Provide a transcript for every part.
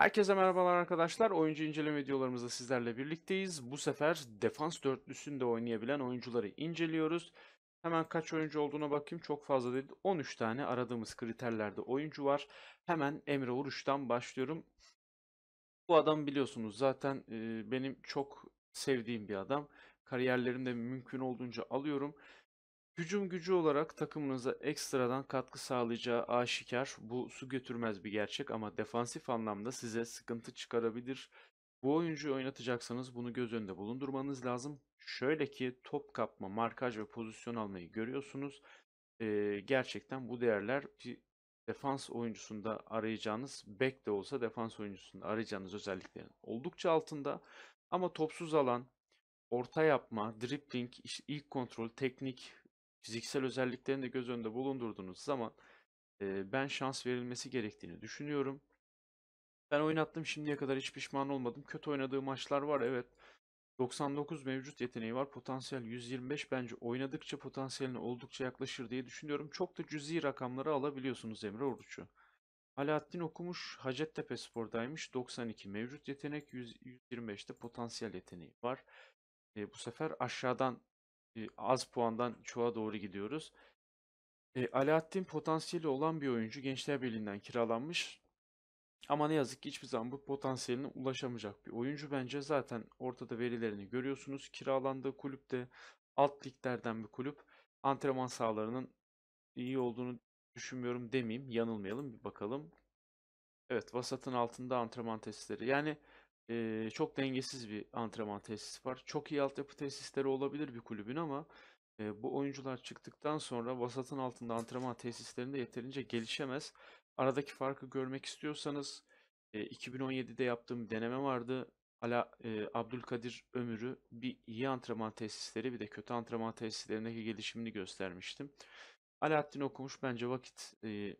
Herkese merhabalar arkadaşlar. Oyuncu inceleme videolarımızda sizlerle birlikteyiz. Bu sefer defans dörtlüsünde oynayabilen oyuncuları inceliyoruz. Hemen kaç oyuncu olduğuna bakayım. Çok fazla değil. 13 tane aradığımız kriterlerde oyuncu var. Hemen Emre Uruç'tan başlıyorum. Bu adam biliyorsunuz zaten e, benim çok sevdiğim bir adam. Kariyerlerimde mümkün olduğunca alıyorum. Hücum gücü olarak takımınıza ekstradan katkı sağlayacağı aşikar. Bu su götürmez bir gerçek ama defansif anlamda size sıkıntı çıkarabilir. Bu oyuncuyu oynatacaksanız bunu göz önünde bulundurmanız lazım. Şöyle ki top kapma, markaj ve pozisyon almayı görüyorsunuz. Ee, gerçekten bu değerler bir defans oyuncusunda arayacağınız, back de olsa defans oyuncusunda arayacağınız özelliklerin oldukça altında. Ama topsuz alan, orta yapma, dribbling, ilk kontrol, teknik, fiziksel özelliklerini de göz önünde bulundurduğunuz zaman e, ben şans verilmesi gerektiğini düşünüyorum. Ben oynattım şimdiye kadar hiç pişman olmadım. Kötü oynadığı maçlar var evet. 99 mevcut yeteneği var. Potansiyel 125 bence oynadıkça potansiyeline oldukça yaklaşır diye düşünüyorum. Çok da cüzi rakamları alabiliyorsunuz Emre Oruç'u. Alaaddin okumuş Hacettepe Spor'daymış. 92 mevcut yetenek 125'te potansiyel yeteneği var. E, bu sefer aşağıdan e, az puandan çoğa doğru gidiyoruz. E, Alaaddin potansiyeli olan bir oyuncu Gençler Birliği'nden kiralanmış. Ama ne yazık ki hiçbir zaman bu potansiyeline ulaşamayacak bir oyuncu bence. Zaten ortada verilerini görüyorsunuz. Kiralandığı kulüpte alt liglerden bir kulüp. Antrenman sahalarının iyi olduğunu düşünmüyorum demeyeyim. Yanılmayalım bir bakalım. Evet vasatın altında antrenman testleri. Yani e, çok dengesiz bir antrenman tesisi var. Çok iyi altyapı tesisleri olabilir bir kulübün ama e, bu oyuncular çıktıktan sonra vasatın altında antrenman tesislerinde yeterince gelişemez. Aradaki farkı görmek istiyorsanız e, 2017'de yaptığım deneme vardı. Ala e, Abdülkadir Ömür'ü bir iyi antrenman tesisleri bir de kötü antrenman tesislerindeki gelişimini göstermiştim. Alaaddin okumuş bence vakit e,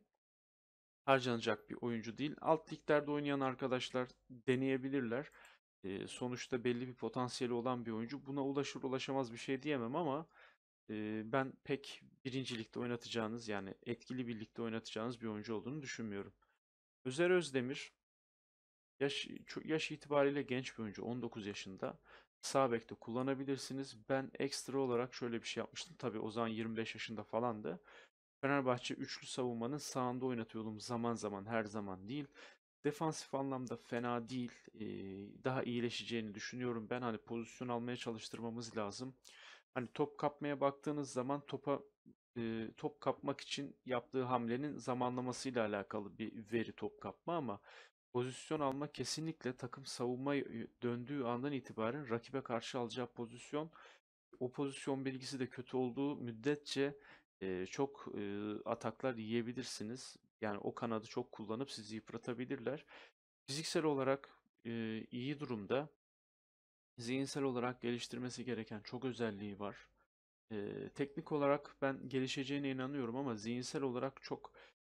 harcanacak bir oyuncu değil. Alt liglerde oynayan arkadaşlar deneyebilirler. E, sonuçta belli bir potansiyeli olan bir oyuncu. Buna ulaşır ulaşamaz bir şey diyemem ama e, ben pek birincilikte oynatacağınız yani etkili birlikte oynatacağınız bir oyuncu olduğunu düşünmüyorum. Özer Özdemir yaş, yaş itibariyle genç bir oyuncu 19 yaşında. Sağ bekte kullanabilirsiniz. Ben ekstra olarak şöyle bir şey yapmıştım. Tabi o zaman 25 yaşında falandı. Fenerbahçe üçlü savunmanın sağında oynatıyordum zaman zaman her zaman değil. Defansif anlamda fena değil. Ee, daha iyileşeceğini düşünüyorum. Ben hani pozisyon almaya çalıştırmamız lazım. Hani top kapmaya baktığınız zaman topa e, top kapmak için yaptığı hamlenin zamanlamasıyla alakalı bir veri top kapma ama pozisyon alma kesinlikle takım savunma döndüğü andan itibaren rakibe karşı alacağı pozisyon o pozisyon bilgisi de kötü olduğu müddetçe e, çok e, ataklar yiyebilirsiniz. Yani o kanadı çok kullanıp sizi yıpratabilirler. Fiziksel olarak e, iyi durumda. Zihinsel olarak geliştirmesi gereken çok özelliği var. E, teknik olarak ben gelişeceğine inanıyorum ama zihinsel olarak çok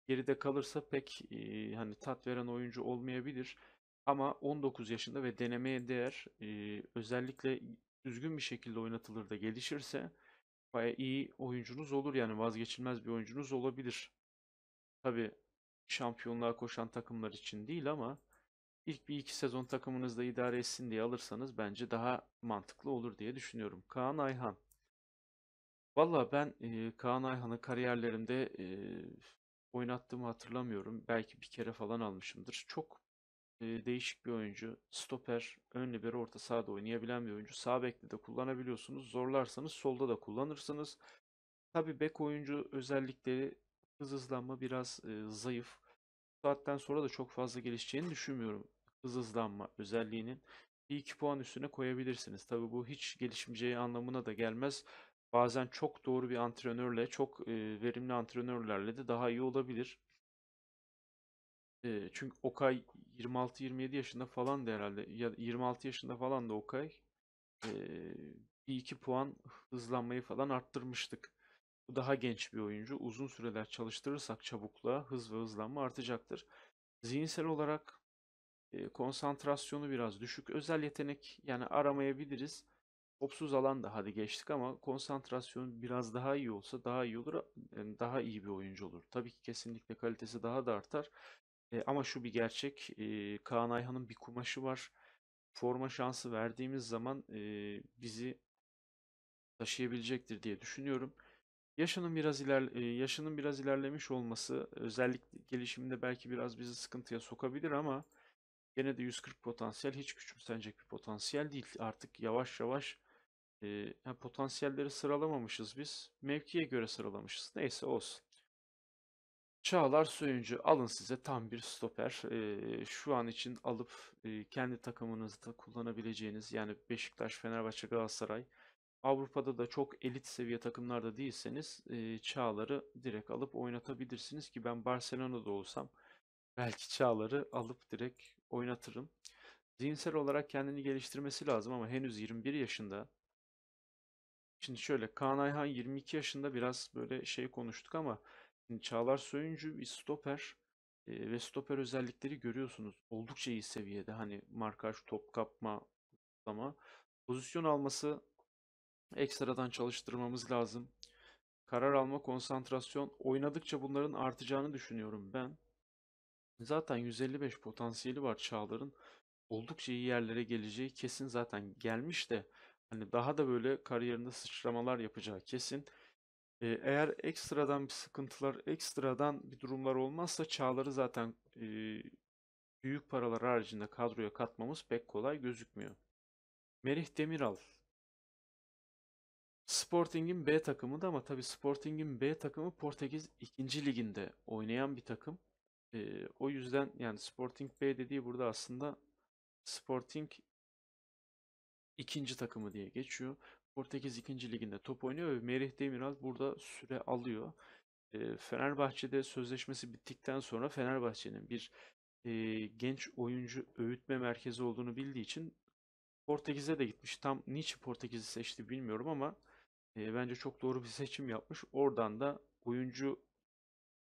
geride kalırsa pek e, hani tat veren oyuncu olmayabilir. Ama 19 yaşında ve denemeye değer e, özellikle düzgün bir şekilde oynatılır da gelişirse Baya iyi oyuncunuz olur yani vazgeçilmez bir oyuncunuz olabilir. Tabi şampiyonluğa koşan takımlar için değil ama ilk bir iki sezon takımınızda idare etsin diye alırsanız bence daha mantıklı olur diye düşünüyorum. Kaan Ayhan. Valla ben e, Kaan Ayhan'ı kariyerlerimde e, oynattığımı hatırlamıyorum. Belki bir kere falan almışımdır. Çok e, değişik bir oyuncu. Stoper, ön libero, orta sahada oynayabilen bir oyuncu. Sağ bekte de kullanabiliyorsunuz. Zorlarsanız solda da kullanırsınız. Tabi bek oyuncu özellikleri hız hızlanma biraz e, zayıf. Bu saatten sonra da çok fazla gelişeceğini düşünmüyorum. Hız hızlanma özelliğinin. Bir iki puan üstüne koyabilirsiniz. Tabi bu hiç gelişmeyeceği anlamına da gelmez. Bazen çok doğru bir antrenörle, çok e, verimli antrenörlerle de daha iyi olabilir. E, çünkü Okay 26-27 yaşında falan da herhalde ya 26 yaşında falan da Okay e, bir iki puan hızlanmayı falan arttırmıştık. Bu daha genç bir oyuncu. Uzun süreler çalıştırırsak çabukluğa hız ve hızlanma artacaktır. Zihinsel olarak e, konsantrasyonu biraz düşük. Özel yetenek yani aramayabiliriz. Topsuz alan da hadi geçtik ama konsantrasyon biraz daha iyi olsa daha iyi olur. Yani daha iyi bir oyuncu olur. Tabii ki kesinlikle kalitesi daha da artar. E, ama şu bir gerçek. E, Kaan Ayhan'ın bir kumaşı var. Forma şansı verdiğimiz zaman e, bizi taşıyabilecektir diye düşünüyorum. Yaşının biraz iler yaşının biraz ilerlemiş olması özellikle gelişiminde belki biraz bizi sıkıntıya sokabilir ama gene de 140 potansiyel hiç küçümsenecek bir potansiyel değil. Artık yavaş yavaş e, potansiyelleri sıralamamışız biz. Mevkiye göre sıralamışız. Neyse olsun. Çağlar Söyüncü alın size tam bir stoper. Ee, şu an için alıp e, kendi takımınızda kullanabileceğiniz yani Beşiktaş, Fenerbahçe, Galatasaray Avrupa'da da çok elit seviye takımlarda değilseniz e, Çağlar'ı direkt alıp oynatabilirsiniz ki ben Barcelona'da olsam belki Çağlar'ı alıp direkt oynatırım. Zihinsel olarak kendini geliştirmesi lazım ama henüz 21 yaşında. Şimdi şöyle Kaan Ayhan 22 yaşında biraz böyle şey konuştuk ama Şimdi Çağlar Söyüncü bir stoper e, ve stoper özellikleri görüyorsunuz. Oldukça iyi seviyede. Hani markaj, top kapma, ama pozisyon alması ekstradan çalıştırmamız lazım. Karar alma, konsantrasyon oynadıkça bunların artacağını düşünüyorum ben. Zaten 155 potansiyeli var Çağlar'ın. Oldukça iyi yerlere geleceği kesin zaten gelmiş de hani daha da böyle kariyerinde sıçramalar yapacağı kesin eğer ekstradan bir sıkıntılar, ekstradan bir durumlar olmazsa Çağlar'ı zaten e, büyük paralar haricinde kadroya katmamız pek kolay gözükmüyor. Merih Demiral Sporting'in B takımı da ama tabi Sporting'in B takımı Portekiz 2. liginde oynayan bir takım. E, o yüzden yani Sporting B dediği burada aslında Sporting ikinci takımı diye geçiyor. Portekiz 2. Liginde top oynuyor ve Merih Demiral burada süre alıyor. E, Fenerbahçe'de sözleşmesi bittikten sonra Fenerbahçe'nin bir e, genç oyuncu öğütme merkezi olduğunu bildiği için Portekiz'e de gitmiş. Tam niçin Portekiz'i seçti bilmiyorum ama e, bence çok doğru bir seçim yapmış. Oradan da oyuncu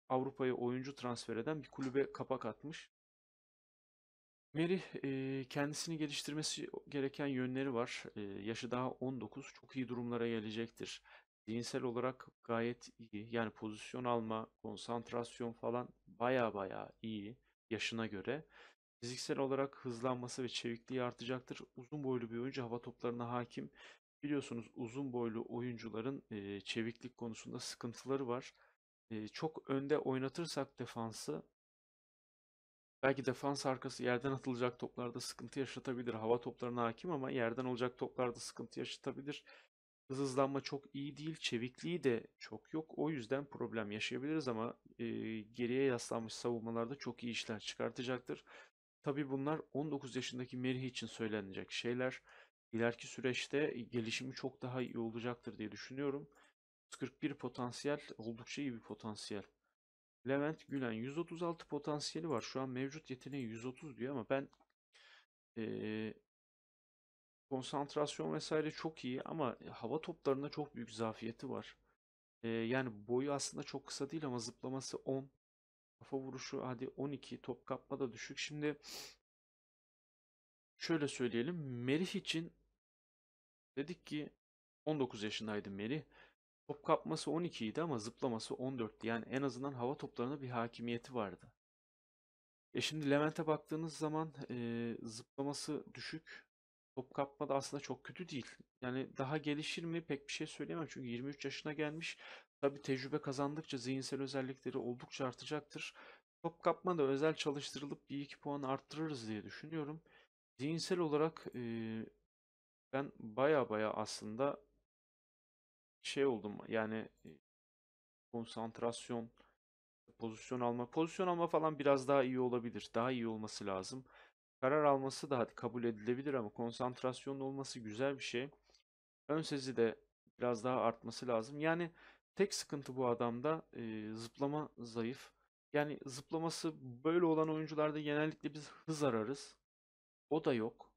Avrupa'ya oyuncu transfer eden bir kulübe kapak atmış. Mary e, kendisini geliştirmesi gereken yönleri var. E, yaşı daha 19, çok iyi durumlara gelecektir. Zihinsel olarak gayet iyi. Yani pozisyon alma, konsantrasyon falan baya baya iyi yaşına göre. Fiziksel olarak hızlanması ve çevikliği artacaktır. Uzun boylu bir oyuncu hava toplarına hakim. Biliyorsunuz uzun boylu oyuncuların e, çeviklik konusunda sıkıntıları var. E, çok önde oynatırsak defansı Belki defans arkası yerden atılacak toplarda sıkıntı yaşatabilir. Hava toplarına hakim ama yerden olacak toplarda sıkıntı yaşatabilir. Hız hızlanma çok iyi değil. Çevikliği de çok yok. O yüzden problem yaşayabiliriz ama e, geriye yaslanmış savunmalarda çok iyi işler çıkartacaktır. Tabi bunlar 19 yaşındaki Merih için söylenecek şeyler. İleriki süreçte e, gelişimi çok daha iyi olacaktır diye düşünüyorum. 41 potansiyel oldukça iyi bir potansiyel. Levent Gülen 136 potansiyeli var. Şu an mevcut yeteneği 130 diyor ama ben e, konsantrasyon vesaire çok iyi ama e, hava toplarında çok büyük zafiyeti var. E, yani boyu aslında çok kısa değil ama zıplaması 10. Kafa vuruşu hadi 12. Top kapma da düşük. Şimdi şöyle söyleyelim. Merih için dedik ki 19 yaşındaydı Merih. Top kapması 12 idi ama zıplaması 14'tü. Yani en azından hava toplarına bir hakimiyeti vardı. E şimdi Levent'e baktığınız zaman e, zıplaması düşük. Top kapma da aslında çok kötü değil. Yani daha gelişir mi pek bir şey söyleyemem. Çünkü 23 yaşına gelmiş. Tabi tecrübe kazandıkça zihinsel özellikleri oldukça artacaktır. Top kapma da özel çalıştırılıp bir iki puan arttırırız diye düşünüyorum. Zihinsel olarak e, ben baya baya aslında şey oldum yani konsantrasyon, pozisyon alma. Pozisyon alma falan biraz daha iyi olabilir. Daha iyi olması lazım. Karar alması da hadi kabul edilebilir ama konsantrasyonun olması güzel bir şey. Ön sezi de biraz daha artması lazım. Yani tek sıkıntı bu adamda e, zıplama zayıf. Yani zıplaması böyle olan oyuncularda genellikle biz hız ararız. O da yok.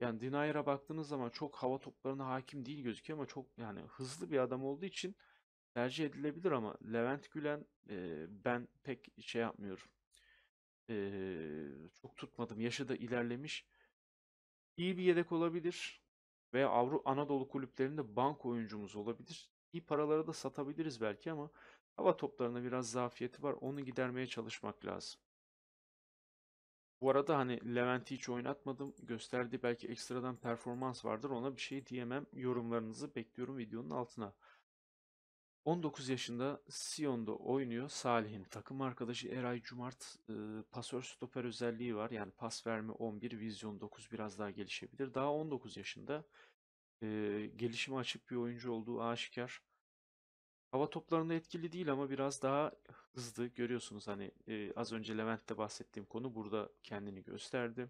Yani Denire'a baktığınız zaman çok hava toplarına hakim değil gözüküyor ama çok yani hızlı bir adam olduğu için tercih edilebilir ama Levent Gülen e, ben pek şey yapmıyorum. E, çok tutmadım. Yaşı da ilerlemiş. İyi bir yedek olabilir ve Avru Anadolu kulüplerinde bank oyuncumuz olabilir. İyi paralara da satabiliriz belki ama hava toplarına biraz zafiyeti var. Onu gidermeye çalışmak lazım. Bu arada hani Levent'i hiç oynatmadım. Gösterdi belki ekstradan performans vardır. Ona bir şey diyemem. Yorumlarınızı bekliyorum videonun altına. 19 yaşında Sion'da oynuyor Salih'in. Takım arkadaşı Eray Cumart e, pasör stoper özelliği var. Yani pas verme 11, vizyon 9 biraz daha gelişebilir. Daha 19 yaşında e, gelişime açık bir oyuncu olduğu aşikar. Hava toplarında etkili değil ama biraz daha hızlı görüyorsunuz hani e, az önce Levent'te bahsettiğim konu burada kendini gösterdi.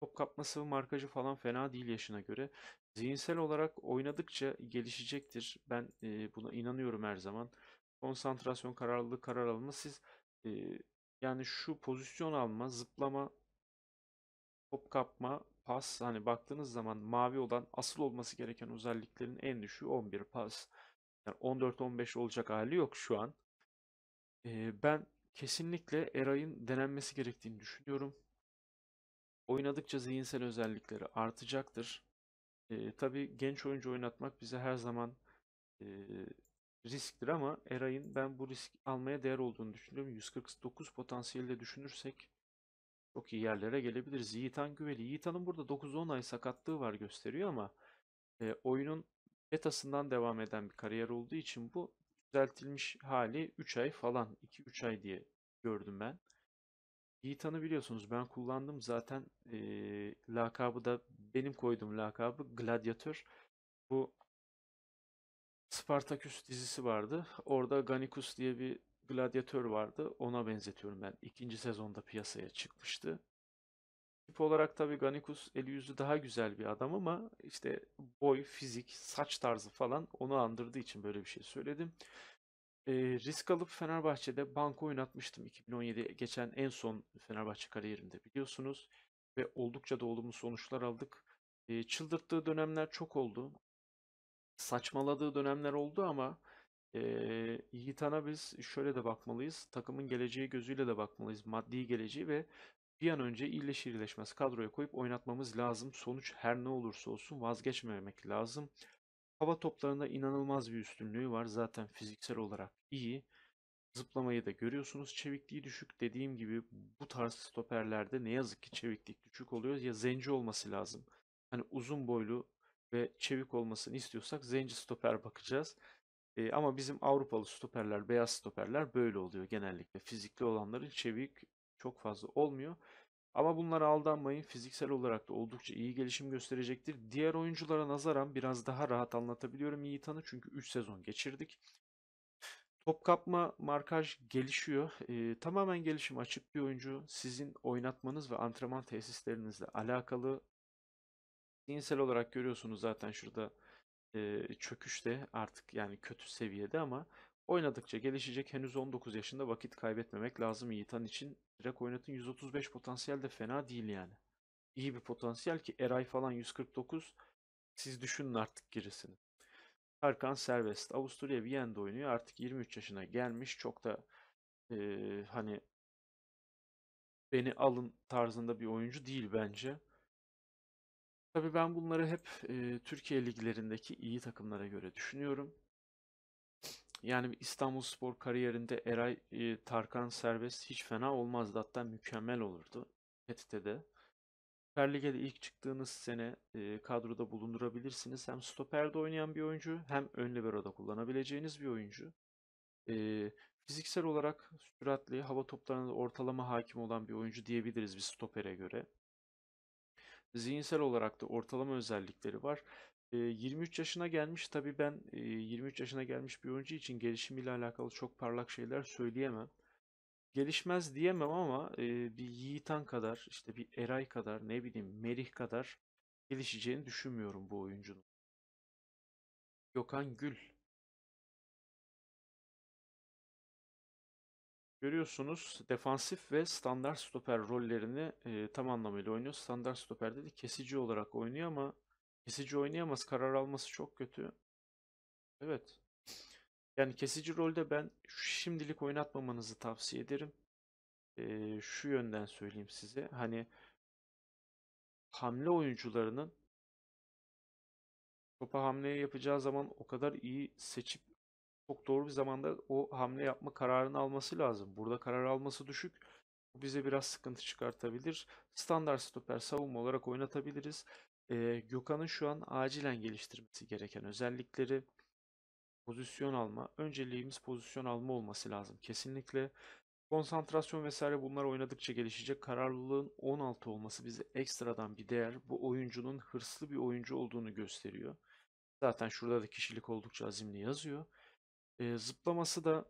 Top kapma sıvı markajı falan fena değil yaşına göre. Zihinsel olarak oynadıkça gelişecektir. Ben e, buna inanıyorum her zaman. Konsantrasyon, kararlılık, karar alma. Siz e, yani şu pozisyon alma, zıplama, top kapma, pas. Hani baktığınız zaman mavi olan asıl olması gereken özelliklerin en düşüğü 11 pas. Yani 14-15 olacak hali yok şu an. Ee, ben kesinlikle Eray'ın denenmesi gerektiğini düşünüyorum. Oynadıkça zihinsel özellikleri artacaktır. Ee, tabii genç oyuncu oynatmak bize her zaman e, risktir ama Eray'ın ben bu risk almaya değer olduğunu düşünüyorum. 149 potansiyelde düşünürsek çok iyi yerlere gelebiliriz. Yiğitan Güveli. Yiğitan'ın burada 9-10 ay sakatlığı var gösteriyor ama e, oyunun betasından devam eden bir kariyer olduğu için bu düzeltilmiş hali 3 ay falan 2-3 ay diye gördüm ben. Yiğitan'ı biliyorsunuz ben kullandım zaten e, lakabı da benim koyduğum lakabı gladiator. Bu Spartaküs dizisi vardı. Orada Ganikus diye bir gladyatör vardı. Ona benzetiyorum ben. İkinci sezonda piyasaya çıkmıştı. Tip olarak tabii Ganikus eli yüzü daha güzel bir adam ama işte boy, fizik, saç tarzı falan onu andırdığı için böyle bir şey söyledim. E, risk alıp Fenerbahçe'de banko oynatmıştım 2017 geçen en son Fenerbahçe kariyerimde biliyorsunuz ve oldukça da olumlu sonuçlar aldık. E, çıldırttığı dönemler çok oldu. Saçmaladığı dönemler oldu ama e, Yiğitan'a biz şöyle de bakmalıyız. Takımın geleceği gözüyle de bakmalıyız. Maddi geleceği ve bir an önce iyileşir iyileşmez kadroya koyup oynatmamız lazım. Sonuç her ne olursa olsun vazgeçmemek lazım. Hava toplarında inanılmaz bir üstünlüğü var. Zaten fiziksel olarak iyi. Zıplamayı da görüyorsunuz. Çevikliği düşük. Dediğim gibi bu tarz stoperlerde ne yazık ki çeviklik düşük oluyor. Ya zenci olması lazım. Hani uzun boylu ve çevik olmasını istiyorsak zenci stoper bakacağız. E, ama bizim Avrupalı stoperler, beyaz stoperler böyle oluyor genellikle. Fizikli olanların çevik çok fazla olmuyor. Ama bunlara aldanmayın. Fiziksel olarak da oldukça iyi gelişim gösterecektir. Diğer oyunculara nazaran biraz daha rahat anlatabiliyorum Yiğitan'ı. Çünkü 3 sezon geçirdik. Top kapma, markaj gelişiyor. Ee, tamamen gelişim açık bir oyuncu. Sizin oynatmanız ve antrenman tesislerinizle alakalı. Zihinsel olarak görüyorsunuz zaten şurada e, çöküşte artık yani kötü seviyede ama Oynadıkça gelişecek. Henüz 19 yaşında vakit kaybetmemek lazım Yiğitan için. Direkt oynatın 135 potansiyel de fena değil yani. İyi bir potansiyel ki Eray falan 149. Siz düşünün artık gerisini. Tarkan serbest. Avusturya Viyen'de oynuyor. Artık 23 yaşına gelmiş. Çok da e, hani beni alın tarzında bir oyuncu değil bence. Tabii ben bunları hep e, Türkiye liglerindeki iyi takımlara göre düşünüyorum. Yani İstanbul Spor kariyerinde Eray e, Tarkan serbest hiç fena olmazdı. Hatta mükemmel olurdu. Petite de. Süper Lig'e ilk çıktığınız sene e, kadroda bulundurabilirsiniz. Hem stoperde oynayan bir oyuncu hem ön libero'da kullanabileceğiniz bir oyuncu. E, fiziksel olarak süratli, hava toplarına ortalama hakim olan bir oyuncu diyebiliriz bir stopere göre. Zihinsel olarak da ortalama özellikleri var. 23 yaşına gelmiş tabi ben 23 yaşına gelmiş bir oyuncu için ile alakalı çok parlak şeyler söyleyemem. Gelişmez diyemem ama bir Yiğitan kadar işte bir Eray kadar ne bileyim Merih kadar gelişeceğini düşünmüyorum bu oyuncunun. Gökhan Gül Görüyorsunuz defansif ve standart stoper rollerini e, tam anlamıyla oynuyor. Standart stoper dedi kesici olarak oynuyor ama Kesici oynayamaz. Karar alması çok kötü. Evet. Yani kesici rolde ben şimdilik oynatmamanızı tavsiye ederim. Ee, şu yönden söyleyeyim size. Hani hamle oyuncularının topa hamleye yapacağı zaman o kadar iyi seçip çok doğru bir zamanda o hamle yapma kararını alması lazım. Burada karar alması düşük. Bu bize biraz sıkıntı çıkartabilir. Standart stoper savunma olarak oynatabiliriz e, Gökhan'ın şu an acilen geliştirmesi gereken özellikleri pozisyon alma. Önceliğimiz pozisyon alma olması lazım kesinlikle. Konsantrasyon vesaire bunlar oynadıkça gelişecek. Kararlılığın 16 olması bize ekstradan bir değer. Bu oyuncunun hırslı bir oyuncu olduğunu gösteriyor. Zaten şurada da kişilik oldukça azimli yazıyor. E, zıplaması da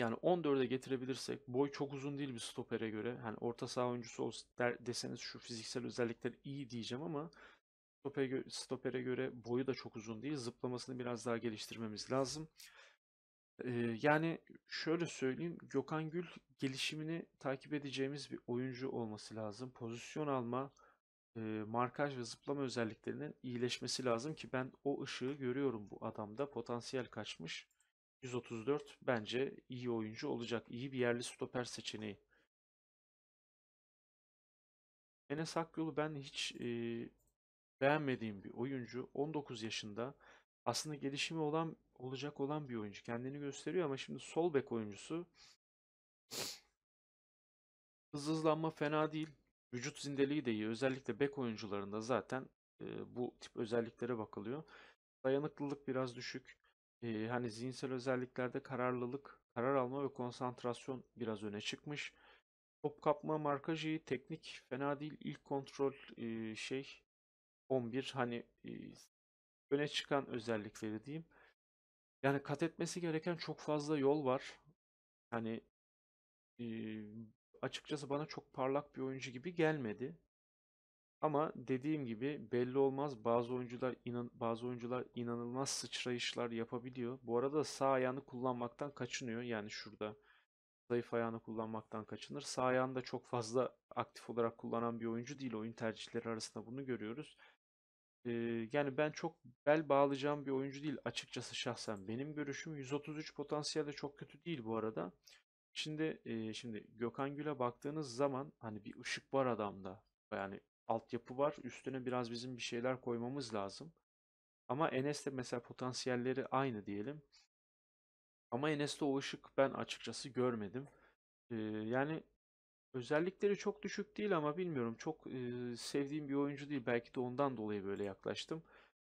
yani 14'e getirebilirsek boy çok uzun değil bir stopere göre. Hani orta saha oyuncusu olsun der, deseniz şu fiziksel özellikler iyi diyeceğim ama stopere, göre, stopere göre boyu da çok uzun değil. Zıplamasını biraz daha geliştirmemiz lazım. Ee, yani şöyle söyleyeyim Gökhan Gül gelişimini takip edeceğimiz bir oyuncu olması lazım. Pozisyon alma, e, markaj ve zıplama özelliklerinin iyileşmesi lazım ki ben o ışığı görüyorum bu adamda. Potansiyel kaçmış. 134 bence iyi oyuncu olacak. İyi bir yerli stoper seçeneği. Enes Akyol'u ben hiç e, beğenmediğim bir oyuncu. 19 yaşında aslında gelişimi olan olacak olan bir oyuncu. Kendini gösteriyor ama şimdi sol bek oyuncusu hız hızlanma fena değil. Vücut zindeliği de iyi. Özellikle bek oyuncularında zaten e, bu tip özelliklere bakılıyor. Dayanıklılık biraz düşük e, hani zihinsel özelliklerde kararlılık, karar alma ve konsantrasyon biraz öne çıkmış. Top kapma, markaj teknik fena değil. İlk kontrol e, şey 11 hani e, öne çıkan özellikleri diyeyim. Yani kat etmesi gereken çok fazla yol var. Hani e, açıkçası bana çok parlak bir oyuncu gibi gelmedi. Ama dediğim gibi belli olmaz. Bazı oyuncular inan bazı oyuncular inanılmaz sıçrayışlar yapabiliyor. Bu arada sağ ayağını kullanmaktan kaçınıyor. Yani şurada zayıf ayağını kullanmaktan kaçınır. Sağ ayağını da çok fazla aktif olarak kullanan bir oyuncu değil. Oyun tercihleri arasında bunu görüyoruz. Ee, yani ben çok bel bağlayacağım bir oyuncu değil açıkçası şahsen. Benim görüşüm 133 potansiyelde çok kötü değil bu arada. Şimdi e, şimdi Gökhan Gül'e baktığınız zaman hani bir ışık var adamda. Yani altyapı var. Üstüne biraz bizim bir şeyler koymamız lazım. Ama Enes'te mesela potansiyelleri aynı diyelim. Ama Enes'te o ışık ben açıkçası görmedim. Ee, yani özellikleri çok düşük değil ama bilmiyorum. Çok e, sevdiğim bir oyuncu değil. Belki de ondan dolayı böyle yaklaştım.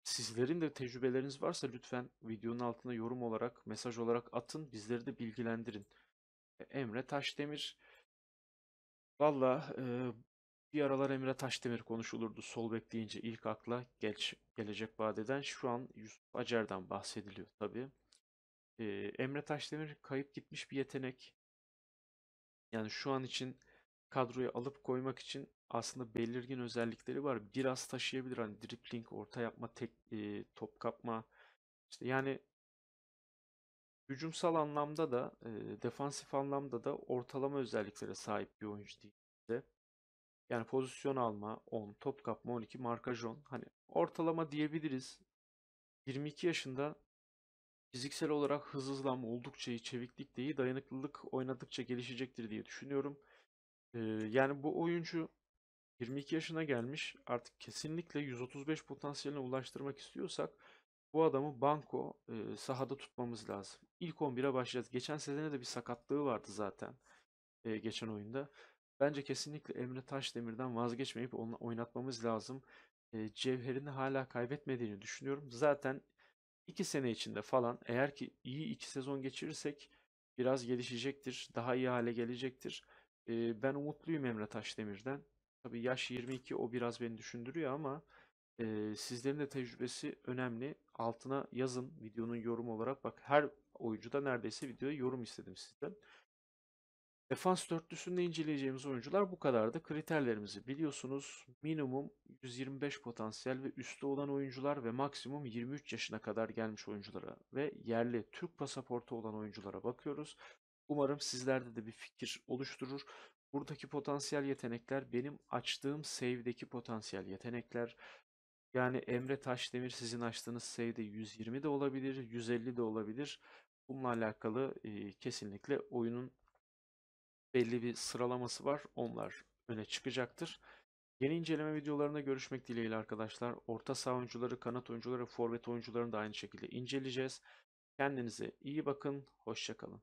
Sizlerin de tecrübeleriniz varsa lütfen videonun altına yorum olarak, mesaj olarak atın. Bizleri de bilgilendirin. E, Emre Taşdemir. Valla e, bir aralar Emre Taşdemir konuşulurdu sol bek deyince ilk akla geç, gelecek vadeden şu an Yusuf Acer'den bahsediliyor tabi. Ee, Emre Taşdemir kayıp gitmiş bir yetenek. Yani şu an için kadroya alıp koymak için aslında belirgin özellikleri var. Biraz taşıyabilir hani dripling, orta yapma, tek e, top kapma. İşte yani hücumsal anlamda da, e, defansif anlamda da ortalama özelliklere sahip bir oyuncu değil de yani pozisyon alma 10, top kapma 12, markaj 10. Hani ortalama diyebiliriz. 22 yaşında fiziksel olarak hız hızlanma oldukça iyi, çeviklik de iyi, dayanıklılık oynadıkça gelişecektir diye düşünüyorum. Ee, yani bu oyuncu 22 yaşına gelmiş artık kesinlikle 135 potansiyeline ulaştırmak istiyorsak bu adamı banko e, sahada tutmamız lazım. İlk 11'e başlayacağız. Geçen sezone de bir sakatlığı vardı zaten e, geçen oyunda. Bence kesinlikle Emre Taşdemir'den vazgeçmeyip onu oynatmamız lazım. E, cevherini hala kaybetmediğini düşünüyorum. Zaten 2 sene içinde falan eğer ki iyi 2 sezon geçirirsek biraz gelişecektir. Daha iyi hale gelecektir. E, ben umutluyum Emre Taşdemir'den. Tabii yaş 22 o biraz beni düşündürüyor ama e, sizlerin de tecrübesi önemli. Altına yazın videonun yorum olarak. Bak her oyuncuda neredeyse videoya yorum istedim sizden. Defans dörtlüsünde inceleyeceğimiz oyuncular bu kadardı. Kriterlerimizi biliyorsunuz. Minimum 125 potansiyel ve üstü olan oyuncular ve maksimum 23 yaşına kadar gelmiş oyunculara ve yerli Türk pasaportu olan oyunculara bakıyoruz. Umarım sizlerde de bir fikir oluşturur. Buradaki potansiyel yetenekler benim açtığım save'deki potansiyel yetenekler. Yani Emre Taşdemir sizin açtığınız save'de 120 de olabilir, 150 de olabilir. Bununla alakalı e, kesinlikle oyunun belli bir sıralaması var. Onlar öne çıkacaktır. Yeni inceleme videolarında görüşmek dileğiyle arkadaşlar. Orta saha oyuncuları, kanat oyuncuları, forvet oyuncularını da aynı şekilde inceleyeceğiz. Kendinize iyi bakın. Hoşçakalın.